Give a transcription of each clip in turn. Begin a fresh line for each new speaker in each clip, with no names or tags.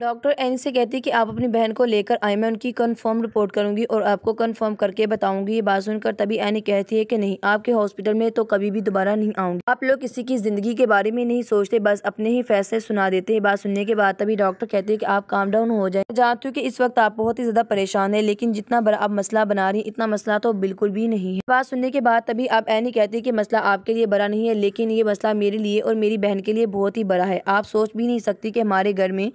doctor N से कहती कि आप अपनी बहन को लेकर आए मैं उनकी कंफर्म रिपोर्ट करूंगी और आपको कंफर्म करके बताऊंगी ये बात सुनकर तभी एनी कहती है कि नहीं आपके हॉस्पिटल में तो कभी भी दोबारा नहीं आऊंगी आप लोग किसी की ज़िंदगी के बारे में नहीं सोचते बस अपने ही फैसले सुना देते हैं बात सुनने के बाद तभी डॉक्टर कहते है कि आप काम डाउन हो जाए जानती हूँ कि इस वक्त आप बहुत ही ज़्यादा परेशान है लेकिन जितना बड़ा आप मसला बना रही इतना मसला तो बिल्कुल भी नहीं है बात सुनने के बाद तभी आप एनी कहते हैं कि मसला आपके लिए बड़ा नहीं है लेकिन ये मसला मेरे लिए और मेरी बहन के लिए बहुत ही बड़ा है आप सोच भी नहीं सकती की हमारे घर में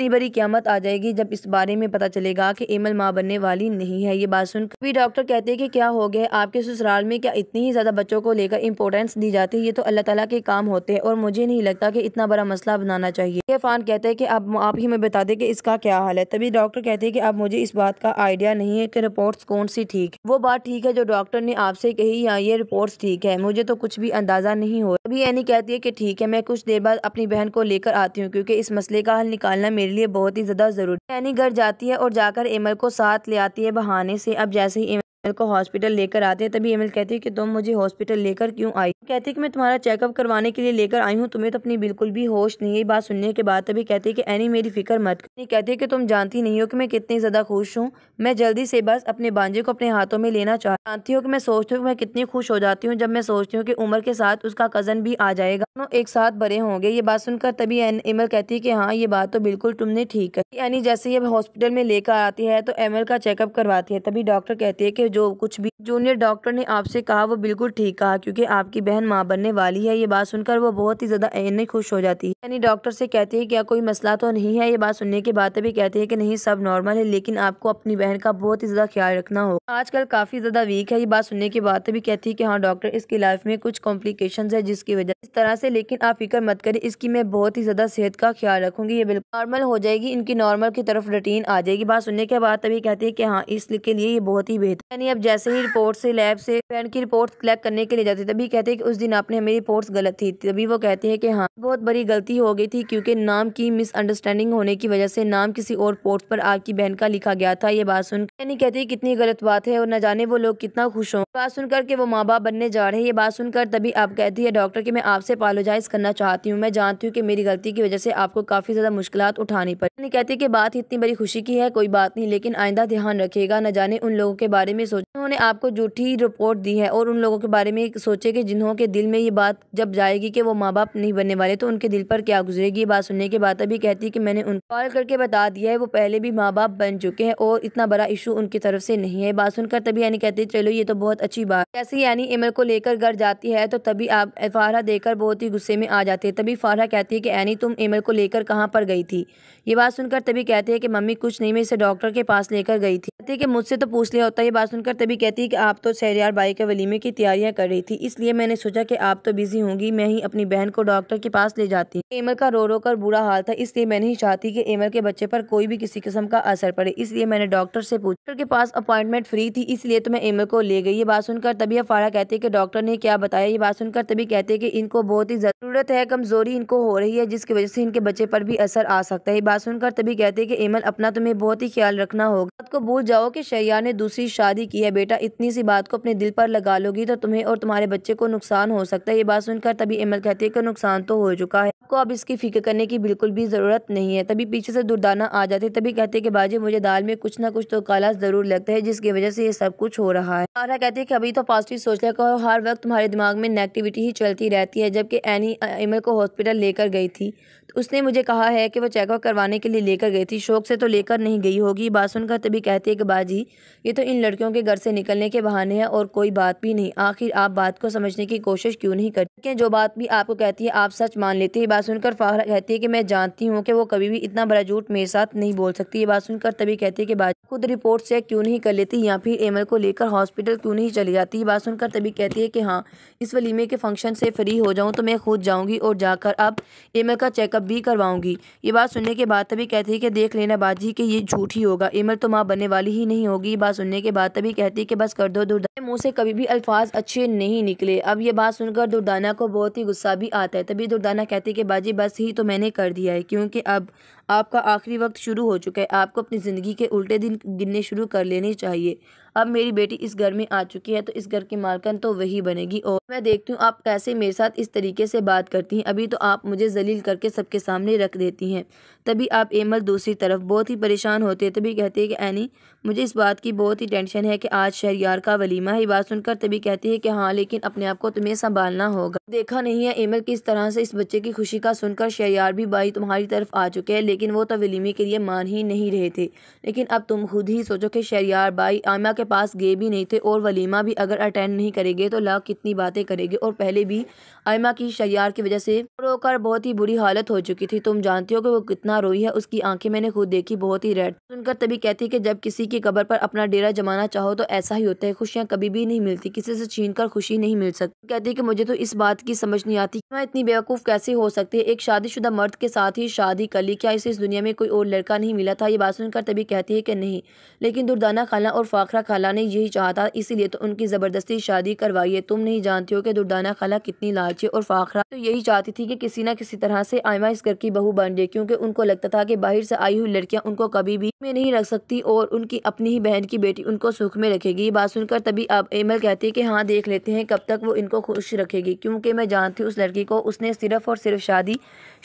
इतनी बड़ी क्यामत आ जाएगी जब इस बारे में पता चलेगा कि एमल माँ बनने वाली नहीं है ये बात सुन भी डॉक्टर कहते हैं कि क्या हो गया आपके ससुराल में क्या इतनी ही ज़्यादा बच्चों को लेकर इम्पोर्टेंस दी जाती है ये तो अल्लाह ताला के काम होते हैं और मुझे नहीं लगता कि इतना बड़ा मसला बनाना चाहिए इरफान कहते हैं कि अब आप ही हमें बता दे कि इसका क्या हाल है तभी डॉक्टर कहते हैं कि अब मुझे इस बात का आइडिया नहीं है कि रिपोर्ट कौन सी ठीक वो बात ठीक है जो डॉक्टर ने आपसे कही या ये रिपोर्ट ठीक है मुझे तो कुछ भी अंदाज़ा नहीं हो अभी यानी कहती है कि ठीक है मैं कुछ देर बाद अपनी बहन को लेकर आती हूँ क्योंकि इस मसले का हल निकालना मेरे मेरे लिए बहुत ही ज़्यादा ज़रूरी है घर जाती है और जाकर एमल को साथ ले आती है बहाने से अब जैसे ही एमएल को हॉस्पिटल लेकर आते हैं तभी एमएल कहती है कि तुम मुझे हॉस्पिटल लेकर क्यों आई कहती है कि मैं तुम्हारा चेकअप करवाने के लिए लेकर आई हूँ तुम्हें तो अपनी बिल्कुल भी होश नहीं है बात सुनने के बाद तभी कहती है कि एनी मेरी फिक्र मत करनी कहती है कि तुम जानती नहीं हो कि मैं कितनी ज़्यादा खुश हूँ मैं जल्दी से बस अपने बांजे को अपने हाथों में लेना चाहती जानती हूँ की मैं सोचती हूँ मैं कितनी खुश हो जाती हूँ जब मैं सोचती हूँ की उम्र के साथ उसका कज़न भी आ जाएगा दोनों एक साथ बड़े होंगे ये बात सुनकर तभी एमएल कहती है की हाँ ये बात तो बिल्कुल तुमने ठीक है यानी जैसे ये हॉस्पिटल में लेकर आती है तो एमएल का चेकअप करवाती है तभी डॉक्टर कहती है जो कुछ भी जूनियर डॉक्टर ने आपसे कहा वो बिल्कुल ठीक कहा क्योंकि आपकी बहन माँ बनने वाली है ये बात सुनकर वो बहुत ही ज़्यादा यानी खुश हो जाती है यानी डॉक्टर से कहती है क्या कोई मसला तो नहीं है ये बात सुनने के बाद भी कहती है की नहीं सब नॉर्मल है लेकिन आपको अपनी बहन का बहुत ही ज़्यादा ख्याल रखना हो आजकल काफ़ी ज़्यादा वीक है ये बात सुनने के बाद भी कहती है की हाँ डॉक्टर इसकी लाइफ में कुछ कॉम्प्लिकेशन है जिसकी वजह इस तरह से लेकिन आप फिक्र मत करें इसकी मैं बहुत ही ज़्यादा सेहत का ख्याल रखूंगी ये बिल्कुल नॉर्मल हो जाएगी इनकी नॉर्मल की तरफ रूटीन आ जाएगी बात सुनने के बाद तभी कहती है कि हाँ इसके लिए ये बहुत ही बेहतर यानी अब जैसे ही रिपोर्ट से लैब से वैन की रिपोर्ट कलेक्ट करने के लिए जाती तभी कहते हैं कि उस दिन आपने हमें रिपोर्ट गलत थी तभी वो कहते हैं कि हाँ बहुत बड़ी गलती हो गई थी क्योंकि नाम की मिसअंडरस्टैंडिंग होने की वजह से नाम किसी और पोर्ट पर आपकी बहन का लिखा गया था ये बात सुन यानी कहती कितनी गलत बात है और न जाने वो लोग कितना खुश हो बात सुनकर के वो माँ बाप बनने जा रहे हैं ये बात सुनकर तभी आप कहती है डॉक्टर की मैं आपसे पालोजाइज करना चाहती हूँ मैं जानती हूँ की मेरी गलती की वजह से आपको काफी ज्यादा मुश्किल उठानी पड़ी कहती है की बात इतनी बड़ी खुशी की है कोई बात नहीं लेकिन आइंदा ध्यान रखेगा न जाने उन लोगों के बारे में सोचे उन्होंने आपको झूठी रिपोर्ट दी है और उन लोगों के बारे में सोचे कि जिन्हों के दिल में ये बात जब जाएगी कि वो माँ बाप नहीं बनने वाले तो उनके दिल पर क्या गुजरेगी ये बात सुनने के बाद अभी कहती है कि मैंने उन कॉल करके बता दिया है वो पहले भी माँ बाप बन चुके हैं और इतना बड़ा इशू उनकी तरफ से नहीं है बात सुनकर तभी यानी कहती है चलो ये तो बहुत अच्छी बात जैसे यानी इमर को लेकर घर जाती है तो तभी आप फारा देखकर बहुत ही गुस्से में आ जाते हैं तभी फारहा कहती है कि एनी तुम एमर को लेकर कहाँ पर गई थी ये बात सुनकर तभी कहते हैं कि मम्मी कुछ नहीं मैं इसे डॉक्टर के पास लेकर गई थी कहती है कि मुझसे तो पूछ लिया होता है ये बात सुन सुनकर तभी कहती है कि आप तो सहरियार बाई के वलीमे की तैयारियां कर रही थी इसलिए मैंने सोचा कि आप तो बिजी होंगी मैं ही अपनी बहन को डॉक्टर के पास ले जाती एमर का रो रो कर बुरा हाल था इसलिए मैं नहीं चाहती कि एमर के बच्चे पर कोई भी किसी किस्म का असर पड़े इसलिए मैंने डॉक्टर से पूछा डॉक्टर के पास अपॉइंटमेंट फ्री थी इसलिए तो मैं एमर को ले गई ये बात सुनकर तभी अफारा कहती है कि डॉक्टर ने क्या बताया ये बात सुनकर तभी कहते है कि इनको बहुत ही ज़रूरत है कमज़ोरी इनको हो रही है जिसकी वजह से इनके बच्चे पर भी असर आ सकता है ये बात सुनकर तभी कहते है कि एमर अपना तुम्हें बहुत ही ख्याल रखना होगा आपको को भूल जाओ कि शैया ने दूसरी शादी की है बेटा इतनी सी बात को अपने दिल पर लगा लोगी तो तुम्हें और तुम्हारे बच्चे को नुकसान हो सकता है ये बात सुनकर तभी इमल कहती है कि नुकसान तो हो चुका है आपको अब इसकी फिक्र करने की बिल्कुल भी ज़रूरत नहीं है तभी पीछे से दुर्दाना आ जाती है तभी कहते हैं कि बाजी मुझे दाल में कुछ ना कुछ तो काला ज़रूर लगता है जिसकी वजह से ये सब कुछ हो रहा है आरा कहती है कि अभी तो पॉजिटिव सोच लिया करो हर वक्त तुम्हारे दिमाग में नेगेटिविटी ही चलती रहती है जबकि एनी इमल को हॉस्पिटल लेकर गई थी तो उसने मुझे कहा है कि वो चेकअप करवाने के लिए लेकर गई थी शौक से तो लेकर नहीं गई होगी बात सुनकर तभी कहती है कि बाजी ये तो इन लड़कियों के आपके घर से निकलने के बहाने हैं और कोई बात भी नहीं आखिर आप बात को समझने की कोशिश क्यों नहीं करते कि जो बात भी आपको कहती है आप सच मान लेते हैं ये बात सुनकर फाहरा कहती है कि मैं जानती हूँ कि वो कभी भी इतना बड़ा झूठ मेरे साथ नहीं बोल सकती ये बात सुनकर तभी कहती है कि बाजी खुद रिपोर्ट चेक क्यों नहीं कर लेती या फिर एमल को लेकर हॉस्पिटल क्यों नहीं चली जाती ये बात सुनकर तभी कहती है कि हाँ इस वलीमे के फंक्शन से फ्री हो जाऊँ तो मैं खुद जाऊँगी और जाकर अब एमल का चेकअप भी करवाऊँगी ये बात सुनने के बाद तभी कहती है कि देख लेना बाजी कि ये झूठ ही होगा एमल तो माँ बनने वाली ही नहीं होगी ये बात सुनने के बाद तभी कहती है कि बस कर दो दुर्दा मुँह से कभी भी अल्फाज अच्छे नहीं निकले अब ये बात सुनकर दुर्दाना दुर्दाना को बहुत ही गुस्सा भी आता है तभी दुर्दाना कहती है कि बाजी बस ही तो मैंने कर दिया है क्योंकि अब आपका आखिरी वक्त शुरू हो चुका है आपको अपनी ज़िंदगी के उल्टे दिन गिनने शुरू कर लेने चाहिए अब मेरी बेटी इस घर में आ चुकी है तो इस घर की मालकन तो वही बनेगी और मैं देखती हूँ आप कैसे मेरे साथ इस तरीके से बात करती हैं अभी तो आप मुझे जलील करके सबके सामने रख देती हैं तभी आप एमल दूसरी तरफ बहुत ही परेशान होते हैं तभी कहती है कि एनी मुझे इस बात की बहुत ही टेंशन है कि आज शहर का वलीमा ही बात सुनकर तभी कहती है कि हाँ लेकिन अपने आप को तुम्हें संभालना होगा देखा नहीं है एमल किस तरह से इस बच्चे की खुशी का सुनकर शयार भी बाई तुम्हारी तरफ आ चुके हैं लेकिन वो तो वलीमे के लिए मान ही नहीं रहे थे लेकिन अब तुम खुद ही सोचो कि शहरियार बाई आमा के पास गए भी नहीं थे और वलीमा भी अगर अटेंड नहीं करेंगे तो ला कितनी बातें करेंगे और पहले भी आयमा की शहरियार की वजह से रोकर बहुत ही बुरी हालत हो चुकी थी तुम जानती हो कि वो कितना रोई है उसकी आंखें मैंने खुद देखी बहुत ही रेड सुनकर तभी कहती है कि जब किसी की कबर पर अपना डेरा जमाना चाहो तो ऐसा ही होता है खुशियाँ कभी भी नहीं मिलती किसी से छीन खुशी नहीं मिल सकती कहती कि मुझे तो इस बात बात की समझ नहीं आती मैं इतनी बेवकूफ़ कैसे हो सकती है एक शादीशुदा मर्द के साथ ही शादी कर ली क्या इसे इस दुनिया में कोई और लड़का नहीं मिला था ये बात सुनकर तभी कहती है कि नहीं लेकिन दुर्दाना खाला और फ़ाखरा खाला ने यही चाहा था इसीलिए तो उनकी ज़बरदस्ती शादी करवाई है तुम नहीं जानती हो कि दुर्दाना खाला कितनी लालची और फ़ाखरा तो यही चाहती थी कि किसी न किसी तरह से आयमा इस घर की बहू बन जाए क्योंकि उनको लगता था कि बाहर से आई हुई लड़कियाँ उनको कभी भी में नहीं रख सकती और उनकी अपनी ही बहन की बेटी उनको सुख में रखेगी ये बात सुनकर तभी अब एमल कहती है कि हाँ देख लेते हैं कब तक वो इनको खुश रखेगी क्योंकि वाकई मैं जानती हूँ उस लड़की को उसने सिर्फ और सिर्फ शादी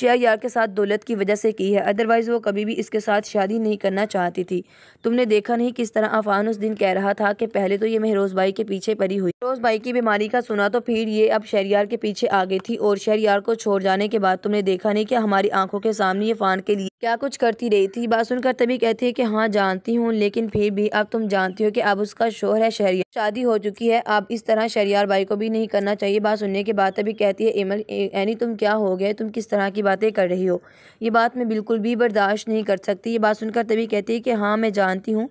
शेयर यार के साथ दौलत की वजह से की है अदरवाइज़ वो कभी भी इसके साथ शादी नहीं करना चाहती थी तुमने देखा नहीं किस तरह अफान उस दिन कह रहा था कि पहले तो ये महरोज़ भाई के पीछे पड़ी हुई महरोज़ भाई की बीमारी का सुना तो फिर ये अब शहरियार के पीछे आ गई थी और शहरियार को छोड़ जाने के बाद तुमने देखा नहीं कि हमारी आंखों के सामने ये फान के लिए क्या कुछ करती रही थी बात सुनकर तभी कहती है कि हाँ जानती हूँ लेकिन फिर भी अब तुम जानती हो कि अब उसका शोहर है शहरियार शादी हो चुकी है अब इस तरह शहरियार भाई को भी नहीं करना चाहिए बात सुनने के बाद तभी कहती है एमल यानी तुम क्या हो गए तुम किस तरह की बातें कर रही हो ये बात मैं बिल्कुल भी बर्दाश्त नहीं कर सकती ये बात सुनकर तभी कहती है कि हाँ मैं जानती हूँ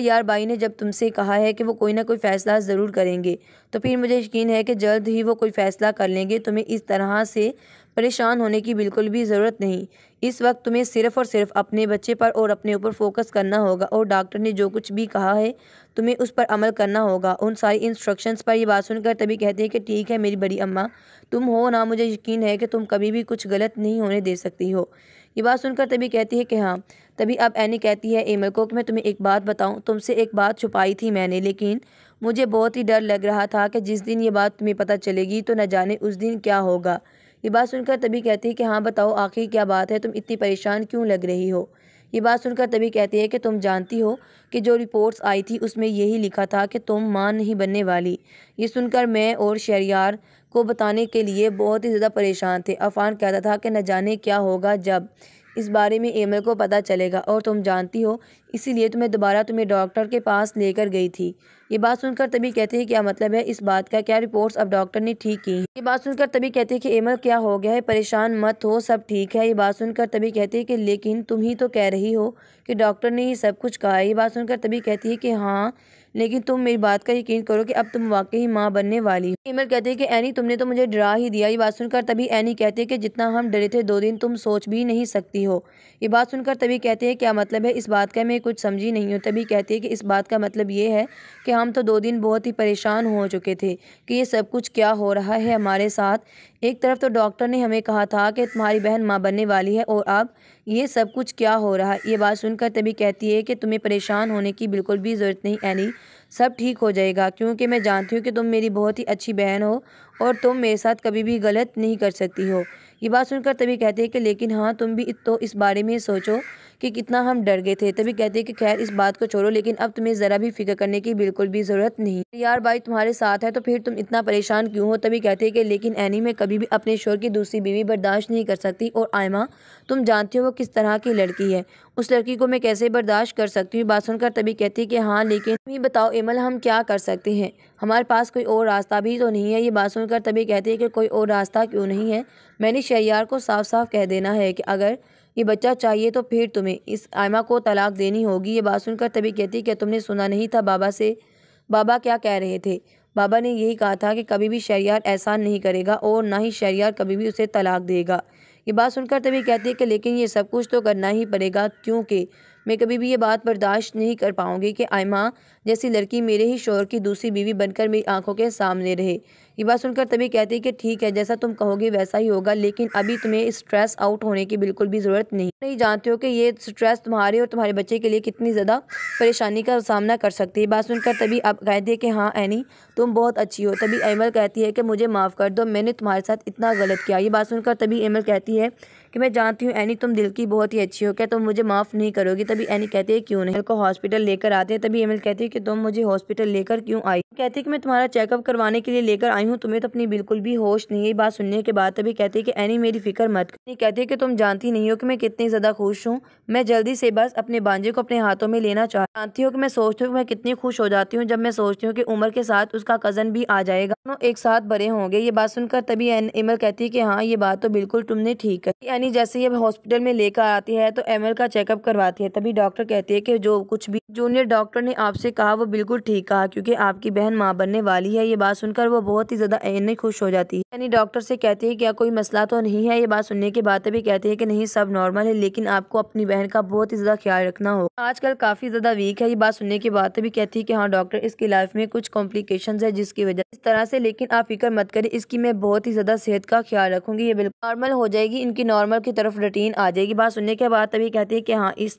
यार बाई ने जब तुमसे कहा है कि वो कोई ना कोई फ़ैसला ज़रूर करेंगे तो फिर मुझे यकीन है कि जल्द ही वो कोई फ़ैसला कर लेंगे तुम्हें इस तरह से परेशान होने की बिल्कुल भी ज़रूरत नहीं इस वक्त तुम्हें सिर्फ़ और सिर्फ अपने बच्चे पर और अपने ऊपर फोकस करना होगा और डॉक्टर ने जो कुछ भी कहा है तुम्हें उस पर अमल करना होगा उन सारी इंस्ट्रक्शंस पर यह बात सुनकर तभी कहते हैं कि ठीक है मेरी बड़ी अम्मा तुम हो ना मुझे यकीन है कि तुम कभी भी कुछ गलत नहीं होने दे सकती हो ये बात सुनकर तभी कहती है कि हाँ तभी अब एनी कहती है एमल को कि मैं तुम्हें एक बात बताऊँ तुमसे एक बात छुपाई थी मैंने लेकिन मुझे बहुत ही डर लग रहा था कि जिस दिन ये बात तुम्हें पता चलेगी तो न जाने उस दिन क्या होगा ये बात सुनकर तभी कहती है कि हाँ बताओ आखिर क्या बात है तुम इतनी परेशान क्यों लग रही हो ये बात सुनकर तभी कहती है कि तुम जानती हो कि जो रिपोर्ट्स आई थी उसमें यही लिखा था कि तुम मां नहीं बनने वाली ये सुनकर मैं और शहरियार को बताने के लिए बहुत ही ज़्यादा परेशान थे अफान कहता था कि न जाने क्या होगा जब इस बारे में एमल को पता चलेगा और तुम जानती हो इसीलिए तुम्हें तो दोबारा तुम्हें डॉक्टर के पास लेकर गई थी ये बात सुनकर तभी कहते हैं क्या मतलब है इस बात का क्या रिपोर्ट्स अब डॉक्टर ने ठीक की ये बात सुनकर तभी कहते हैं कि एमल क्या हो गया है परेशान मत हो सब ठीक है ये बात सुनकर तभी कहते हैं कि लेकिन तुम ही तो कह रही हो कि डॉक्टर ने ही सब कुछ कहा है ये बात सुनकर तभी कहती है कि हाँ लेकिन तुम मेरी बात का यकीन करो कि अब तुम वाकई माँ बनने वाली हो कहते हैं कि एनी तुमने तो मुझे डरा ही दिया ये बात सुनकर तभी एनी कहते हैं कि जितना हम डरे थे दो दिन तुम सोच भी नहीं सकती हो ये बात सुनकर तभी कहते हैं क्या मतलब है इस बात का मैं कुछ समझी नहीं हूँ तभी कहती है कि इस बात का मतलब ये है कि हम तो दो दिन बहुत ही परेशान हो चुके थे कि ये सब कुछ क्या हो रहा है हमारे साथ एक तरफ तो डॉक्टर ने हमें कहा था कि तुम्हारी बहन माँ बनने वाली है और अब ये सब कुछ क्या हो रहा है ये बात सुनकर तभी कहती है कि तुम्हें परेशान होने की बिल्कुल भी ज़रूरत नहीं एनी सब ठीक हो जाएगा क्योंकि मैं जानती हूँ कि तुम मेरी बहुत ही अच्छी बहन हो और तुम मेरे साथ कभी भी गलत नहीं कर सकती हो ये बात सुनकर तभी कहती है कि लेकिन हाँ तुम भी तो इस बारे में सोचो कि कितना हम डर गए थे तभी कहते हैं कि खैर इस बात को छोड़ो लेकिन अब तुम्हें ज़रा भी फिक्र करने की बिल्कुल भी ज़रूरत नहीं तो यार भाई तुम्हारे साथ है तो फिर तुम इतना परेशान क्यों हो तभी कहते हैं कि लेकिन एनी मैं कभी भी अपने शोर की दूसरी बीवी बर्दाश्त नहीं कर सकती और आयमा तुम जानती हो वो किस तरह की लड़की है उस लड़की को मैं कैसे बर्दाश्त कर सकती हूँ बात सुनकर तभी कहती है कि हाँ लेकिन तुम ही बताओ एमल हम क्या कर सकते हैं हमारे पास कोई और रास्ता भी तो नहीं है ये बात सुनकर तभी कहती है कि कोई और रास्ता क्यों नहीं है मैंने शैयार को साफ साफ कह देना है कि अगर ये बच्चा चाहिए तो फिर तुम्हें इस आयमा को तलाक देनी होगी ये बात सुनकर तभी कहती क्या तुमने सुना नहीं था बाबा से बाबा क्या कह रहे थे बाबा ने यही कहा था कि कभी भी शहरियार एहसान नहीं करेगा और ना ही शहरियार कभी भी उसे तलाक देगा ये बात सुनकर तभी कहती है कि लेकिन ये सब कुछ तो करना ही पड़ेगा क्योंकि मैं कभी भी ये बात बर्दाश्त नहीं कर पाऊँगी कि आयमा जैसी लड़की मेरे ही शोर की दूसरी बीवी बनकर मेरी आंखों के सामने रहे ये बात सुनकर तभी कहती है कि ठीक है जैसा तुम कहोगे वैसा ही होगा लेकिन अभी तुम्हें स्ट्रेस आउट होने की बिल्कुल भी ज़रूरत नहीं नहीं जानते हो कि ये स्ट्रेस तुम्हारे और तुम्हारे बच्चे के लिए कितनी ज़्यादा परेशानी का सामना कर सकती है बात सुनकर तभी आप कहती है कि हाँ ऐनी तुम बहुत अच्छी हो तभी एमल कहती है कि मुझे माफ़ कर दो मैंने तुम्हारे साथ इतना गलत किया ये बात सुनकर तभी एमल कहती है कि मैं जानती हूँ एनी तुम दिल की बहुत ही अच्छी हो क्या तुम मुझे माफ़ नहीं करोगी तभी एनी कहती है क्यों नहीं को हॉस्पिटल लेकर आते हैं तभी एमल कहती है कि तुम मुझे हॉस्पिटल लेकर क्यों आई कहती कि मैं तुम्हारा चेकअप करवाने के लिए लेकर आई हूँ तुम्हें तो अपनी बिल्कुल भी होश नहीं है बात सुनने के बाद तभी कहती कि एनी मेरी फिक्र मत नहीं कहती कि तुम जानती नहीं हो कि मैं कितनी ज़्यादा खुश हूँ मैं जल्दी से बस अपने बांजे को अपने हाथों में लेना चाहती जानती हूँ कि मैं सोचती हूँ कि मैं कितनी खुश हो जाती हूँ जब मैं सोचती हूँ कि उम्र के साथ उसका कज़न भी आ जाएगा दोनों एक साथ बड़े होंगे ये बात सुनकर तभी एमल कहती है कि हाँ ये बात तो बिल्कुल तुमने ठीक है यानी जैसे ये हॉस्पिटल में लेकर आती है तो एमल का चेकअप करवाती है तभी डॉक्टर कहती है कि जो कुछ भी जूनियर डॉक्टर ने आपसे कहा वो बिल्कुल ठीक कहा क्योंकि आपकी बहन माँ बनने वाली है ये बात सुनकर वो बहुत ही ज़्यादा खुश हो जाती है यानी डॉक्टर से कहती है क्या कोई मसला तो नहीं है ये बात सुनने के बाद भी कहती है कि नहीं सब नॉर्मल है लेकिन आपको अपनी बहन का बहुत ही ज़्यादा ख्याल रखना हो आजकल काफ़ी ज़्यादा वीक है ये बात सुनने के बाद भी कहती है की हाँ डॉक्टर इसकी लाइफ में कुछ कॉम्प्लिकेशन है जिसकी वजह इस तरह से लेकिन आप फिक्र मत करें इसकी मैं बहुत ही ज़्यादा सेहत का ख्याल रखूंगी ये बिल्कुल नॉर्मल हो जाएगी इनकी नॉर्मल की तरफ रूटीन आ जाएगी बात सुनने के बाद तभी कहती है कि हाँ इस